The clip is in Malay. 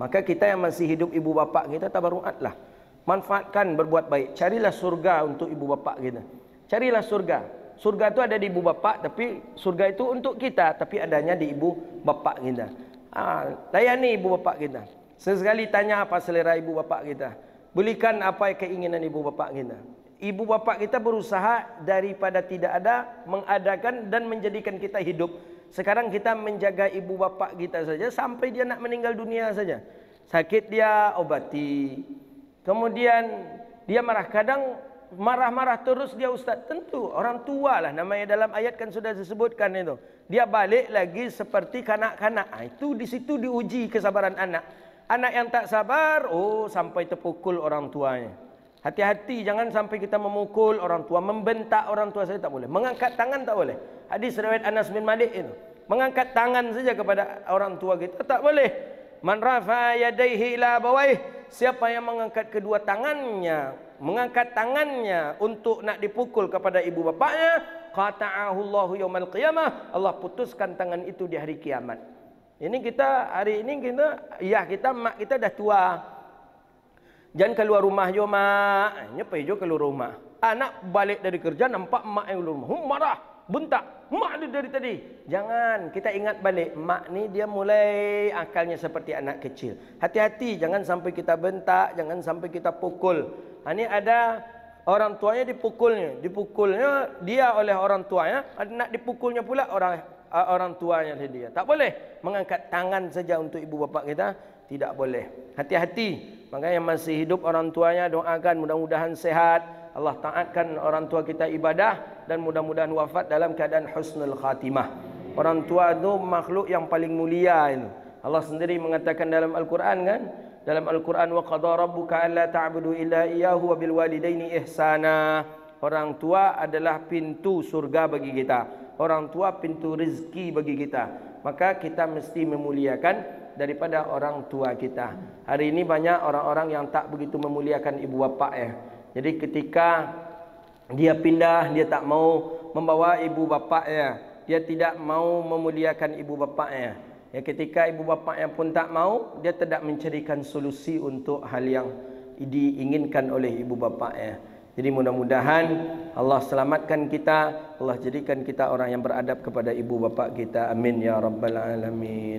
Maka kita yang masih hidup ibu bapa kita tabaruatlah. Manfaatkan berbuat baik. Carilah surga untuk ibu bapa kita. Carilah surga. Surga itu ada di ibu bapa tapi surga itu untuk kita tapi adanya di ibu bapa kita. Ha, layani ibu bapa kita. Sesekali tanya apa selera ibu bapa kita. Belikan apa keinginan ibu bapa kita. Ibu bapa kita berusaha daripada tidak ada mengadakan dan menjadikan kita hidup. Sekarang kita menjaga ibu bapa kita saja sampai dia nak meninggal dunia saja. Sakit dia obati. Kemudian dia marah kadang marah-marah terus dia ustaz. Tentu orang tua lah namanya dalam ayat kan sudah disebutkan itu. Dia balik lagi seperti kanak-kanak. Nah, itu di situ diuji kesabaran anak. Anak yang tak sabar, oh sampai terpukul orang tuanya. Hati-hati jangan sampai kita memukul orang tua, membentak orang tua saya tak boleh. Mengangkat tangan tak boleh. Hadis riwayat Anas bin Malik itu mengangkat tangan saja kepada orang tua kita tak boleh man rafa yadaihi ila bawaih siapa yang mengangkat kedua tangannya mengangkat tangannya untuk nak dipukul kepada ibu bapaknya qata'ahu Allahu yaumal qiyamah Allah putuskan tangan itu di hari kiamat ini kita hari ini kita ya kita mak kita dah tua jangan keluar rumah yo mak nyepe jo keluar rumah anak balik dari kerja nampak mak yang keluar rumah hum marah buntak mak dia dari tadi jangan kita ingat balik mak ni dia mulai akalnya seperti anak kecil hati-hati jangan sampai kita bentak jangan sampai kita pukul ha, ni ada orang tuanya dipukulnya dipukulnya dia oleh orang tuanya nak dipukulnya pula orang orang tuanya dia tak boleh mengangkat tangan saja untuk ibu bapa kita tidak boleh hati-hati makanya masih hidup orang tuanya doakan mudah-mudahan sehat Allah taatkan orang tua kita ibadah dan mudah-mudahan wafat dalam keadaan husnul khatimah. Orang tua itu makhluk yang paling mulia itu. Allah sendiri mengatakan dalam Al-Quran kan? Dalam Al-Quran wa qadara rabbuka alla ta'budu illa iyyahu wa bil walidayni ihsana. Orang tua adalah pintu surga bagi kita. Orang tua pintu rezeki bagi kita. Maka kita mesti memuliakan daripada orang tua kita. Hari ini banyak orang-orang yang tak begitu memuliakan ibu bapa ya. Jadi ketika dia pindah, dia tak mau membawa ibu bapaknya. Dia tidak mau memuliakan ibu bapaknya. Ya, ketika ibu bapaknya pun tak mau, dia tidak mencarikan solusi untuk hal yang diinginkan oleh ibu bapaknya. Jadi mudah-mudahan Allah selamatkan kita, Allah jadikan kita orang yang beradab kepada ibu bapa kita. Amin ya rabbal alamin.